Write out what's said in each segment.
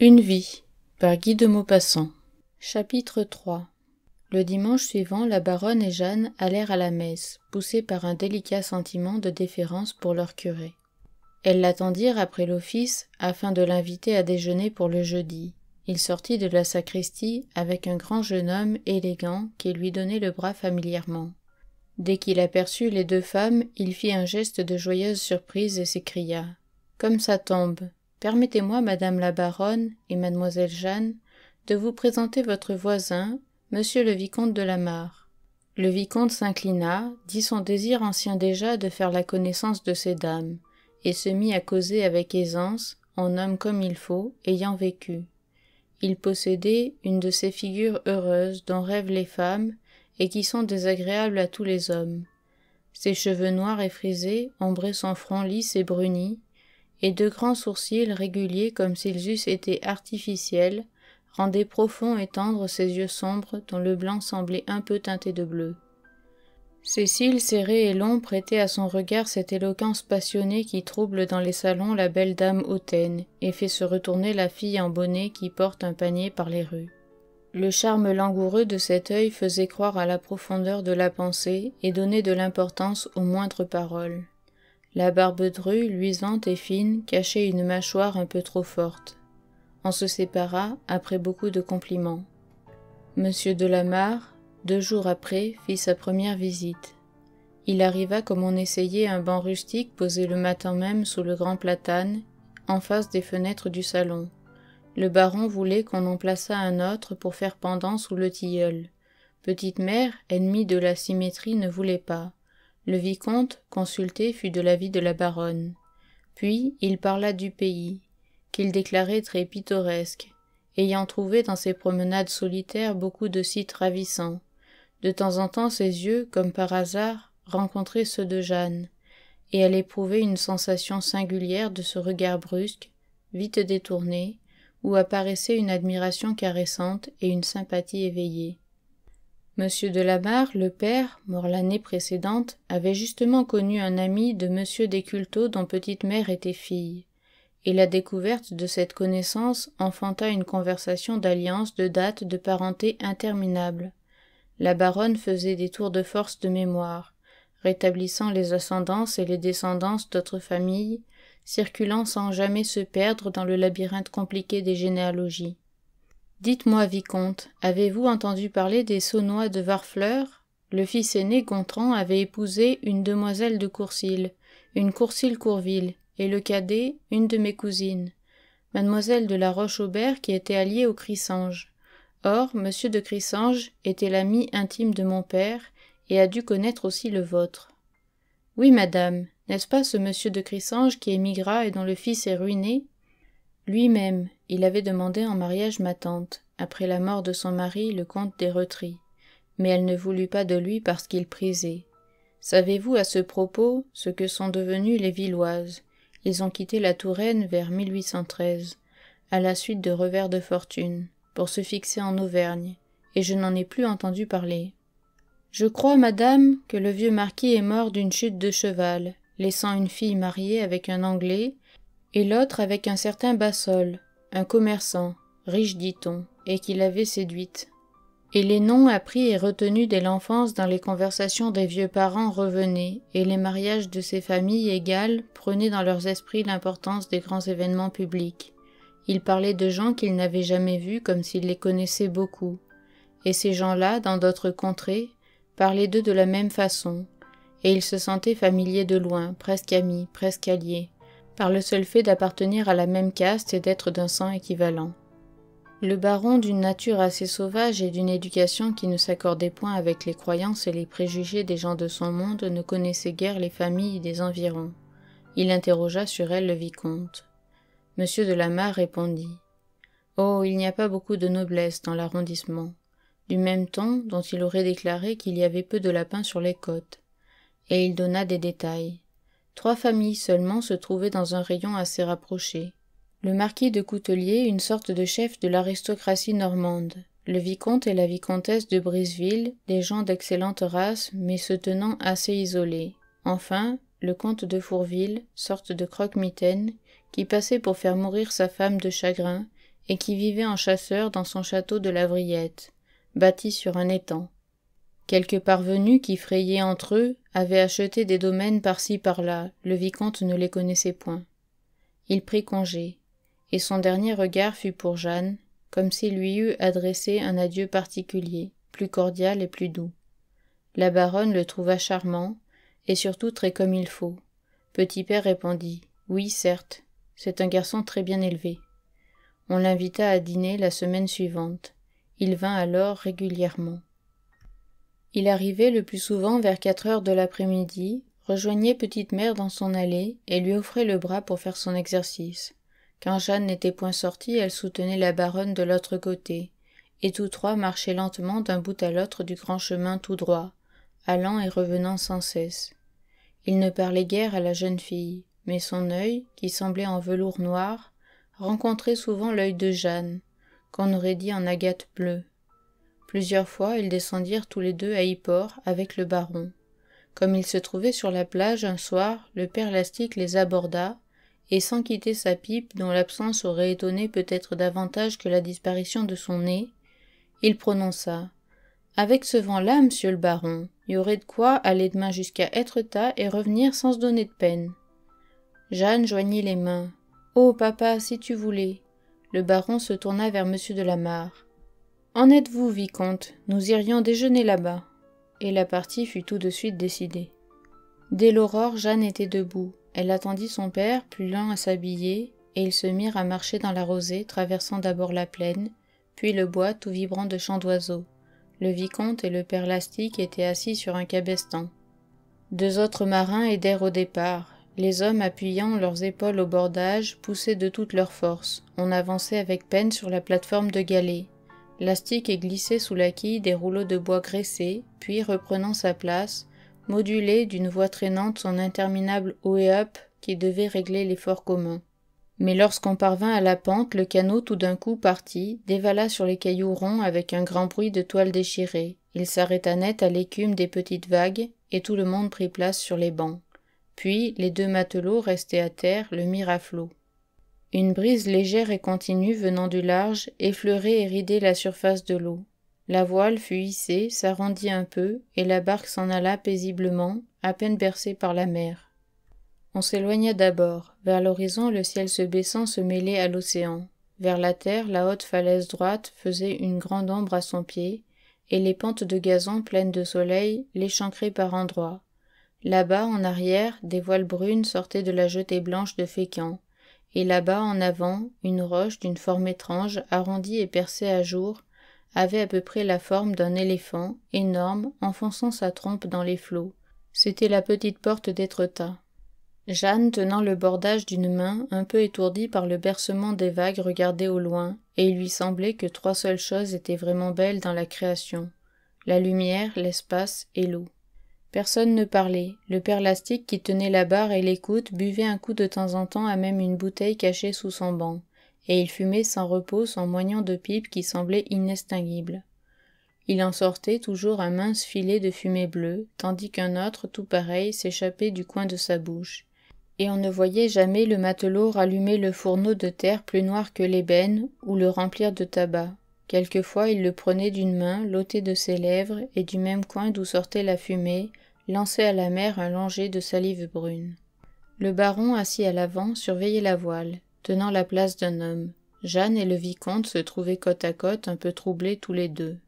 Une vie par Guy de Maupassant Chapitre 3 Le dimanche suivant, la baronne et Jeanne allèrent à la messe, poussées par un délicat sentiment de déférence pour leur curé. Elles l'attendirent après l'office afin de l'inviter à déjeuner pour le jeudi. Il sortit de la sacristie avec un grand jeune homme élégant qui lui donnait le bras familièrement. Dès qu'il aperçut les deux femmes, il fit un geste de joyeuse surprise et s'écria Comme ça tombe Permettez-moi, madame la baronne et mademoiselle Jeanne, de vous présenter votre voisin, monsieur le vicomte de Lamare. Le vicomte s'inclina, dit son désir ancien déjà de faire la connaissance de ces dames, et se mit à causer avec aisance, en homme comme il faut, ayant vécu. Il possédait une de ces figures heureuses dont rêvent les femmes et qui sont désagréables à tous les hommes. Ses cheveux noirs et frisés ombraient son front lisse et bruni, et de grands sourcils réguliers comme s'ils eussent été artificiels, rendaient profond et tendre ses yeux sombres dont le blanc semblait un peu teinté de bleu. Cécile, cils serrés et longs prêtaient à son regard cette éloquence passionnée qui trouble dans les salons la belle dame hautaine et fait se retourner la fille en bonnet qui porte un panier par les rues. Le charme langoureux de cet œil faisait croire à la profondeur de la pensée et donnait de l'importance aux moindres paroles. La barbe drue, luisante et fine, cachait une mâchoire un peu trop forte. On se sépara après beaucoup de compliments. Monsieur Delamare, deux jours après, fit sa première visite. Il arriva comme on essayait un banc rustique posé le matin même sous le grand platane, en face des fenêtres du salon. Le baron voulait qu'on en plaçât un autre pour faire pendant sous le tilleul. Petite mère, ennemie de la symétrie, ne voulait pas. Le vicomte, consulté, fut de l'avis de la baronne. Puis il parla du pays, qu'il déclarait très pittoresque, ayant trouvé dans ses promenades solitaires beaucoup de sites ravissants. De temps en temps ses yeux, comme par hasard, rencontraient ceux de Jeanne, et elle éprouvait une sensation singulière de ce regard brusque, vite détourné, où apparaissait une admiration caressante et une sympathie éveillée. Monsieur de Labarre, le père, mort l'année précédente, avait justement connu un ami de Monsieur Culteaux dont petite-mère était fille, et la découverte de cette connaissance enfanta une conversation d'alliance de date de parenté interminable. La baronne faisait des tours de force de mémoire, rétablissant les ascendances et les descendances d'autres familles, circulant sans jamais se perdre dans le labyrinthe compliqué des généalogies. Dites-moi, vicomte, avez-vous entendu parler des Saunois de Varfleur Le fils aîné Gontran avait épousé une demoiselle de Courcils, une Courcils-Courville, et le cadet, une de mes cousines, mademoiselle de la Roche-Aubert qui était alliée au Crissange. Or, monsieur de Crissange était l'ami intime de mon père et a dû connaître aussi le vôtre. Oui, madame, n'est-ce pas ce monsieur de Crissange qui émigra et dont le fils est ruiné lui-même, il avait demandé en mariage ma tante, après la mort de son mari, le comte des Retries, mais elle ne voulut pas de lui parce qu'il prisait. Savez-vous à ce propos ce que sont devenus les Villoises Ils ont quitté la Touraine vers 1813, à la suite de revers de fortune, pour se fixer en Auvergne, et je n'en ai plus entendu parler. Je crois, madame, que le vieux marquis est mort d'une chute de cheval, laissant une fille mariée avec un Anglais, et l'autre avec un certain Bassol, un commerçant, riche dit-on, et qui l'avait séduite. Et les noms appris et retenus dès l'enfance dans les conversations des vieux parents revenaient, et les mariages de ces familles égales prenaient dans leurs esprits l'importance des grands événements publics. Ils parlaient de gens qu'ils n'avaient jamais vus comme s'ils les connaissaient beaucoup, et ces gens-là, dans d'autres contrées, parlaient d'eux de la même façon, et ils se sentaient familiers de loin, presque amis, presque alliés par le seul fait d'appartenir à la même caste et d'être d'un sang équivalent. Le baron, d'une nature assez sauvage et d'une éducation qui ne s'accordait point avec les croyances et les préjugés des gens de son monde, ne connaissait guère les familles des environs. Il interrogea sur elles le vicomte. Monsieur de Lamar répondit Oh, il n'y a pas beaucoup de noblesse dans l'arrondissement, du même ton dont il aurait déclaré qu'il y avait peu de lapins sur les côtes. Et il donna des détails. Trois familles seulement se trouvaient dans un rayon assez rapproché. Le marquis de Coutelier, une sorte de chef de l'aristocratie normande, le vicomte et la vicomtesse de Briseville, des gens d'excellente race, mais se tenant assez isolés. Enfin, le comte de Fourville, sorte de croque-mitaine, qui passait pour faire mourir sa femme de chagrin, et qui vivait en chasseur dans son château de la bâti sur un étang. Quelques parvenus qui frayaient entre eux avaient acheté des domaines par-ci par-là, le vicomte ne les connaissait point. Il prit congé, et son dernier regard fut pour Jeanne, comme s'il lui eût adressé un adieu particulier, plus cordial et plus doux. La baronne le trouva charmant, et surtout très comme il faut. Petit père répondit Oui, certes, c'est un garçon très bien élevé. On l'invita à dîner la semaine suivante. Il vint alors régulièrement. Il arrivait le plus souvent vers quatre heures de l'après-midi, rejoignait petite mère dans son allée et lui offrait le bras pour faire son exercice. Quand Jeanne n'était point sortie, elle soutenait la baronne de l'autre côté, et tous trois marchaient lentement d'un bout à l'autre du grand chemin tout droit, allant et revenant sans cesse. Il ne parlait guère à la jeune fille, mais son œil, qui semblait en velours noir, rencontrait souvent l'œil de Jeanne, qu'on aurait dit en agate bleue. Plusieurs fois, ils descendirent tous les deux à Yport avec le baron. Comme ils se trouvaient sur la plage un soir, le père Lastique les aborda, et sans quitter sa pipe, dont l'absence aurait étonné peut-être davantage que la disparition de son nez, il prononça Avec ce vent-là, monsieur le baron, il y aurait de quoi aller demain jusqu'à Etretat et revenir sans se donner de peine. Jeanne joignit les mains. Oh, papa, si tu voulais. Le baron se tourna vers monsieur de mare en êtes-vous, vicomte Nous irions déjeuner là-bas. Et la partie fut tout de suite décidée. Dès l'aurore, Jeanne était debout. Elle attendit son père, plus lent à s'habiller, et ils se mirent à marcher dans la rosée, traversant d'abord la plaine, puis le bois tout vibrant de chants d'oiseaux. Le vicomte et le père Lastique étaient assis sur un cabestan. Deux autres marins aidèrent au départ. Les hommes appuyant leurs épaules au bordage, poussaient de toutes leurs forces. On avançait avec peine sur la plateforme de galets. L'astique est glissé sous la quille des rouleaux de bois graissés, puis reprenant sa place, modulait d'une voix traînante son interminable et up qui devait régler l'effort commun. Mais lorsqu'on parvint à la pente, le canot tout d'un coup partit, dévala sur les cailloux ronds avec un grand bruit de toile déchirée. Il s'arrêta net à l'écume des petites vagues, et tout le monde prit place sur les bancs. Puis les deux matelots restaient à terre le mirent à flot. Une brise légère et continue venant du large effleurait et ridait la surface de l'eau. La voile fut hissée, s'arrondit un peu, et la barque s'en alla paisiblement, à peine bercée par la mer. On s'éloigna d'abord. Vers l'horizon, le ciel se baissant se mêlait à l'océan. Vers la terre, la haute falaise droite faisait une grande ombre à son pied, et les pentes de gazon pleines de soleil l'échancraient par endroits. Là-bas, en arrière, des voiles brunes sortaient de la jetée blanche de Fécamp et là-bas en avant, une roche d'une forme étrange, arrondie et percée à jour, avait à peu près la forme d'un éléphant, énorme, enfonçant sa trompe dans les flots. C'était la petite porte d'Étretat. Jeanne, tenant le bordage d'une main, un peu étourdie par le bercement des vagues, regardait au loin, et il lui semblait que trois seules choses étaient vraiment belles dans la création la lumière, l'espace et l'eau. Personne ne parlait. Le père Lastique, qui tenait la barre et l'écoute, buvait un coup de temps en temps à même une bouteille cachée sous son banc, et il fumait sans repos son moignon de pipe qui semblait inextinguible. Il en sortait toujours un mince filet de fumée bleue, tandis qu'un autre, tout pareil, s'échappait du coin de sa bouche. Et on ne voyait jamais le matelot rallumer le fourneau de terre plus noir que l'ébène ou le remplir de tabac quelquefois il le prenait d'une main l'ôtait de ses lèvres et du même coin d'où sortait la fumée lançait à la mer un long de salive brune le baron assis à l'avant surveillait la voile tenant la place d'un homme jeanne et le vicomte se trouvaient côte à côte un peu troublés tous les deux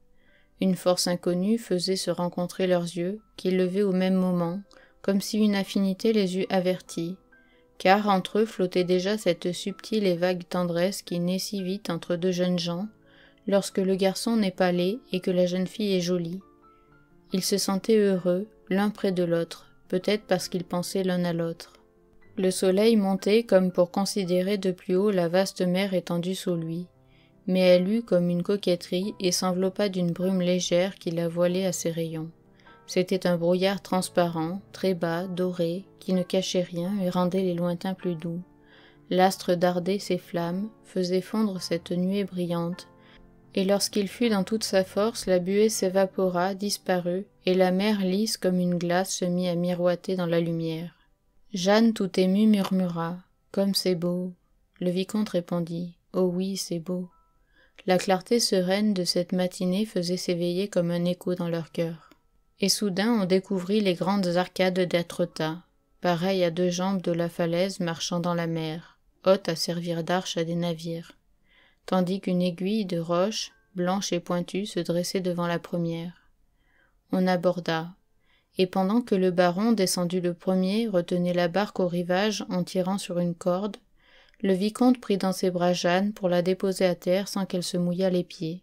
une force inconnue faisait se rencontrer leurs yeux qu'ils levaient au même moment comme si une affinité les eût avertis car entre eux flottait déjà cette subtile et vague tendresse qui naît si vite entre deux jeunes gens lorsque le garçon n'est pas laid et que la jeune fille est jolie. Ils se sentaient heureux, l'un près de l'autre, peut-être parce qu'ils pensaient l'un à l'autre. Le soleil montait comme pour considérer de plus haut la vaste mer étendue sous lui, mais elle eut comme une coquetterie et s'enveloppa d'une brume légère qui la voilait à ses rayons. C'était un brouillard transparent, très bas, doré, qui ne cachait rien et rendait les lointains plus doux. L'astre dardait ses flammes, faisait fondre cette nuée brillante, et lorsqu'il fut dans toute sa force, la buée s'évapora, disparut, et la mer lisse comme une glace se mit à miroiter dans la lumière. Jeanne, tout émue, murmura Comme c'est beau Le vicomte répondit Oh oui, c'est beau La clarté sereine de cette matinée faisait s'éveiller comme un écho dans leur cœur. Et soudain, on découvrit les grandes arcades d'Atretat, pareilles à deux jambes de la falaise marchant dans la mer, hautes à servir d'arche à des navires tandis qu'une aiguille de roche, blanche et pointue, se dressait devant la première. On aborda, et pendant que le baron, descendu le premier, retenait la barque au rivage en tirant sur une corde, le vicomte prit dans ses bras Jeanne pour la déposer à terre sans qu'elle se mouillât les pieds.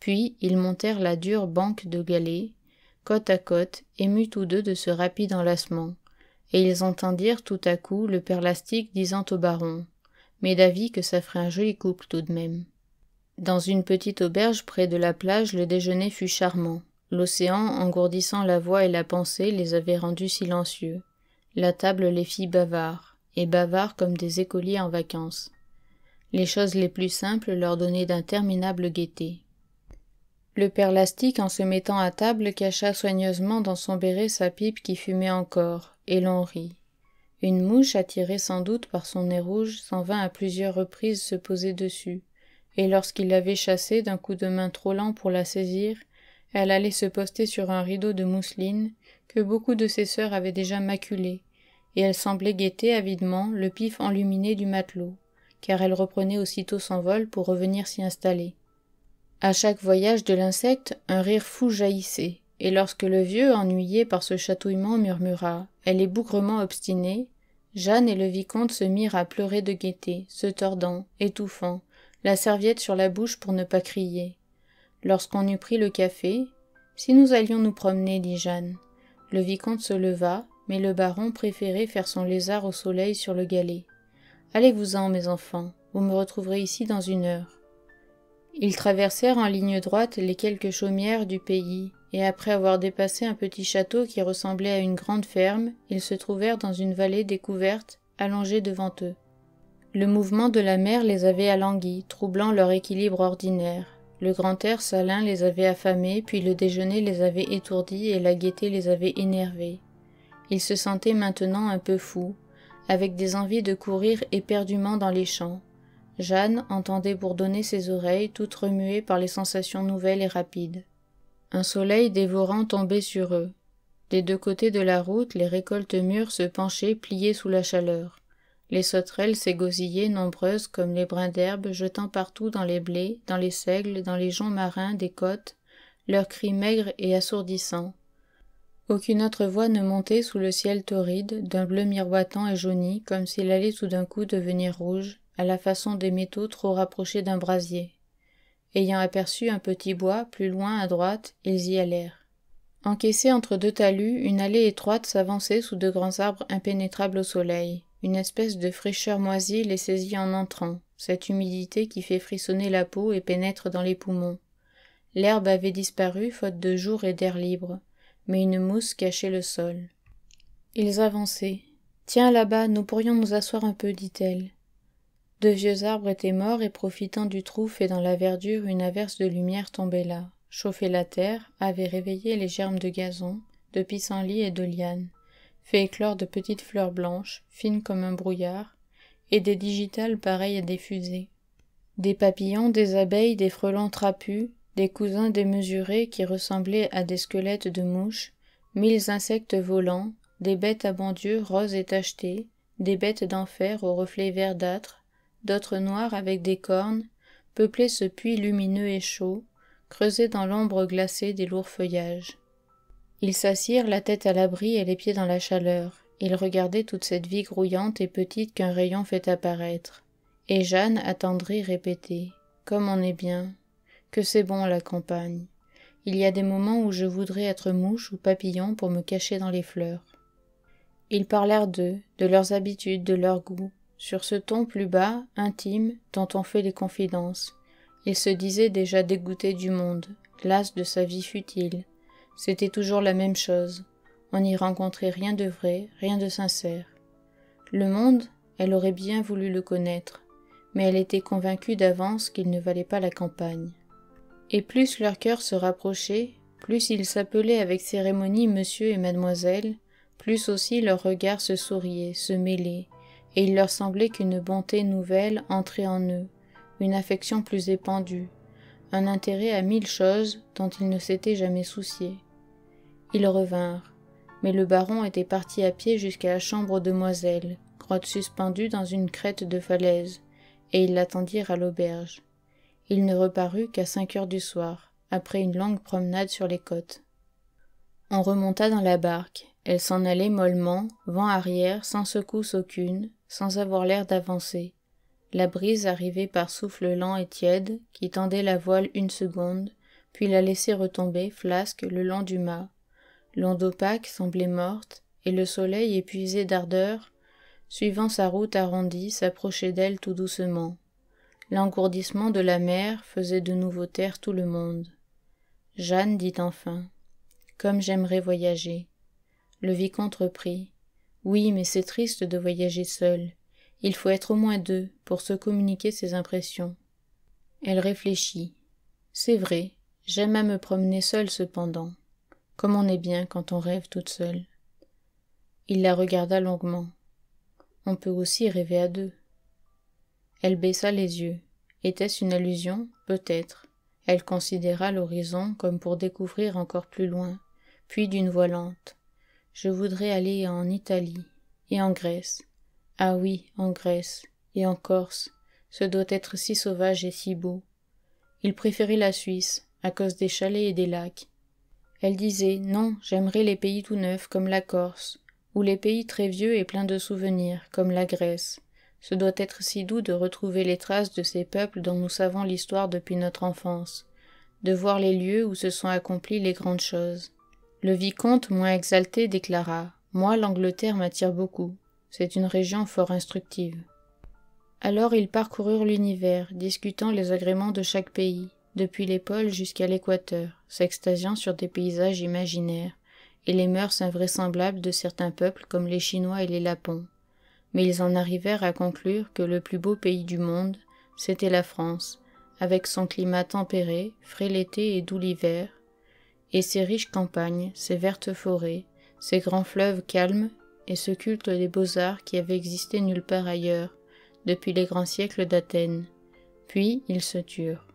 Puis ils montèrent la dure banque de galets, côte à côte, émus tous deux de ce rapide enlacement, et ils entendirent tout à coup le père disant au baron mais d'avis que ça ferait un joli couple tout de même. Dans une petite auberge près de la plage, le déjeuner fut charmant. L'océan, engourdissant la voix et la pensée, les avait rendus silencieux. La table les fit bavards, et bavards comme des écoliers en vacances. Les choses les plus simples leur donnaient d'interminables gaietés. Le père Lastique, en se mettant à table, cacha soigneusement dans son béret sa pipe qui fumait encore, et l'on rit. Une mouche, attirée sans doute par son nez rouge, s'en vint à plusieurs reprises se poser dessus, et lorsqu'il l'avait chassée d'un coup de main trop lent pour la saisir, elle allait se poster sur un rideau de mousseline que beaucoup de ses sœurs avaient déjà maculé, et elle semblait guetter avidement le pif enluminé du matelot, car elle reprenait aussitôt son vol pour revenir s'y installer. À chaque voyage de l'insecte, un rire fou jaillissait, et lorsque le vieux, ennuyé par ce chatouillement, murmura Elle est bougrement obstinée, Jeanne et le vicomte se mirent à pleurer de gaieté, se tordant, étouffant, la serviette sur la bouche pour ne pas crier. Lorsqu'on eut pris le café, si nous allions nous promener, dit Jeanne. Le vicomte se leva, mais le baron préférait faire son lézard au soleil sur le galet. Allez-vous-en, mes enfants, vous me retrouverez ici dans une heure. Ils traversèrent en ligne droite les quelques chaumières du pays, et après avoir dépassé un petit château qui ressemblait à une grande ferme, ils se trouvèrent dans une vallée découverte, allongée devant eux. Le mouvement de la mer les avait alanguis, troublant leur équilibre ordinaire. Le grand air salin les avait affamés, puis le déjeuner les avait étourdis et la gaieté les avait énervés. Ils se sentaient maintenant un peu fous, avec des envies de courir éperdument dans les champs. Jeanne entendait bourdonner ses oreilles, toutes remuées par les sensations nouvelles et rapides. Un soleil dévorant tombait sur eux. Des deux côtés de la route, les récoltes mûres se penchaient pliées sous la chaleur. Les sauterelles s'égosillaient nombreuses comme les brins d'herbe, jetant partout dans les blés, dans les seigles, dans les joncs marins des côtes, leurs cris maigres et assourdissants. Aucune autre voix ne montait sous le ciel torride, d'un bleu miroitant et jauni, comme s'il allait tout d'un coup devenir rouge, à la façon des métaux trop rapprochés d'un brasier. Ayant aperçu un petit bois plus loin à droite, ils y allèrent. Encaissée entre deux talus, une allée étroite s'avançait sous de grands arbres impénétrables au soleil. Une espèce de fraîcheur moisie les saisit en entrant, cette humidité qui fait frissonner la peau et pénètre dans les poumons. L'herbe avait disparu faute de jour et d'air libre, mais une mousse cachait le sol. Ils avançaient. Tiens là-bas, nous pourrions nous asseoir un peu, dit-elle de vieux arbres étaient morts et profitant du trou fait dans la verdure, une averse de lumière tombait là, chauffait la terre, avait réveillé les germes de gazon, de pissenlit et de lianes, fait éclore de petites fleurs blanches, fines comme un brouillard, et des digitales pareilles à des fusées. Des papillons, des abeilles, des frelons trapus, des cousins démesurés qui ressemblaient à des squelettes de mouches, mille insectes volants, des bêtes à roses et tachetées, des bêtes d'enfer aux reflets verdâtres, d'autres noirs avec des cornes, peuplaient ce puits lumineux et chaud, creusé dans l'ombre glacée des lourds feuillages. Ils s'assirent la tête à l'abri et les pieds dans la chaleur. Ils regardaient toute cette vie grouillante et petite qu'un rayon fait apparaître. Et Jeanne, attendrie, répétait Comme on est bien, que c'est bon la campagne. Il y a des moments où je voudrais être mouche ou papillon pour me cacher dans les fleurs. Ils parlèrent d'eux, de leurs habitudes, de leurs goûts, sur ce ton plus bas, intime, dont on fait les confidences. Il se disait déjà dégoûté du monde, las de sa vie futile. C'était toujours la même chose. On n'y rencontrait rien de vrai, rien de sincère. Le monde, elle aurait bien voulu le connaître, mais elle était convaincue d'avance qu'il ne valait pas la campagne. Et plus leur cœur se rapprochait, plus ils s'appelaient avec cérémonie monsieur et mademoiselle, plus aussi leurs regards se souriaient, se mêlaient, et il leur semblait qu'une bonté nouvelle entrait en eux, une affection plus épandue, un intérêt à mille choses dont ils ne s'étaient jamais souciés. Ils revinrent, mais le baron était parti à pied jusqu'à la chambre demoiselle, grotte suspendue dans une crête de falaise, et ils l'attendirent à l'auberge. Il ne reparut qu'à cinq heures du soir, après une longue promenade sur les côtes. On remonta dans la barque. Elle s'en allait mollement, vent arrière, sans secousse aucune, sans avoir l'air d'avancer. La brise arrivait par souffle lent et tiède, qui tendait la voile une seconde, puis la laissait retomber, flasque, le long du mât. L'onde opaque semblait morte, et le soleil, épuisé d'ardeur, suivant sa route arrondie, s'approchait d'elle tout doucement. L'engourdissement de la mer faisait de nouveau taire tout le monde. Jeanne dit enfin Comme j'aimerais voyager. Le vicomte reprit oui, mais c'est triste de voyager seule. Il faut être au moins deux pour se communiquer ses impressions. Elle réfléchit. C'est vrai, j'aime à me promener seule cependant. Comme on est bien quand on rêve toute seule. Il la regarda longuement. On peut aussi rêver à deux. Elle baissa les yeux. Était-ce une allusion Peut-être. Elle considéra l'horizon comme pour découvrir encore plus loin, puis d'une voix lente. Je voudrais aller en Italie et en Grèce. Ah oui, en Grèce et en Corse. Ce doit être si sauvage et si beau. Il préférait la Suisse, à cause des chalets et des lacs. Elle disait Non, j'aimerais les pays tout neufs comme la Corse, ou les pays très vieux et pleins de souvenirs comme la Grèce. Ce doit être si doux de retrouver les traces de ces peuples dont nous savons l'histoire depuis notre enfance, de voir les lieux où se sont accomplies les grandes choses. Le vicomte, moins exalté, déclara Moi, l'Angleterre m'attire beaucoup. C'est une région fort instructive. Alors ils parcoururent l'univers, discutant les agréments de chaque pays, depuis les pôles jusqu'à l'équateur, s'extasiant sur des paysages imaginaires, et les mœurs invraisemblables de certains peuples comme les Chinois et les Lapons. Mais ils en arrivèrent à conclure que le plus beau pays du monde, c'était la France, avec son climat tempéré, frais l'été et doux l'hiver, et ses riches campagnes, ses vertes forêts, ses grands fleuves calmes et ce culte des beaux-arts qui avait existé nulle part ailleurs depuis les grands siècles d'Athènes. Puis ils se turent.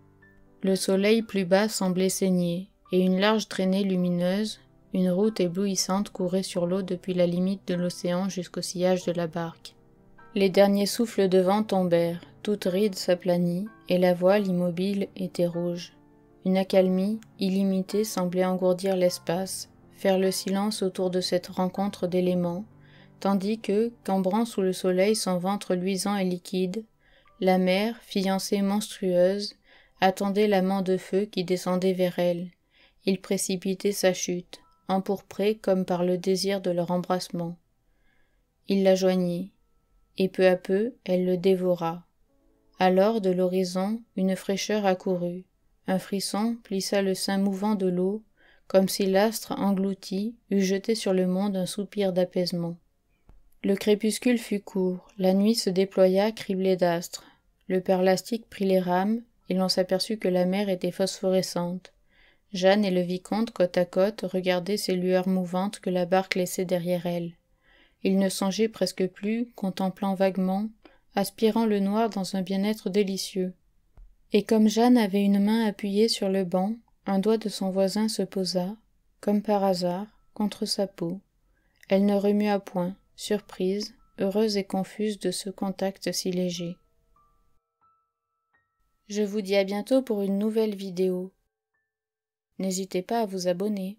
Le soleil plus bas semblait saigner, et une large traînée lumineuse, une route éblouissante courait sur l'eau depuis la limite de l'océan jusqu'au sillage de la barque. Les derniers souffles de vent tombèrent, toute ride s'aplanit, et la voile immobile était rouge. Une accalmie illimitée semblait engourdir l'espace, faire le silence autour de cette rencontre d'éléments, tandis que, cambrant sous le soleil son ventre luisant et liquide, la mère, fiancée monstrueuse, attendait l'amant de feu qui descendait vers elle. Il précipitait sa chute, empourpré comme par le désir de leur embrassement. Il la joignit, et peu à peu elle le dévora. Alors de l'horizon une fraîcheur accourut. Un frisson plissa le sein mouvant de l'eau, comme si l'astre englouti eût jeté sur le monde un soupir d'apaisement. Le crépuscule fut court, la nuit se déploya criblée d'astres. Le perlastique prit les rames, et l'on s'aperçut que la mer était phosphorescente. Jeanne et le vicomte, côte à côte, regardaient ces lueurs mouvantes que la barque laissait derrière elle. Ils ne songeaient presque plus, contemplant vaguement, aspirant le noir dans un bien-être délicieux. Et comme Jeanne avait une main appuyée sur le banc, un doigt de son voisin se posa, comme par hasard, contre sa peau. Elle ne remua point, surprise, heureuse et confuse de ce contact si léger. Je vous dis à bientôt pour une nouvelle vidéo. N'hésitez pas à vous abonner.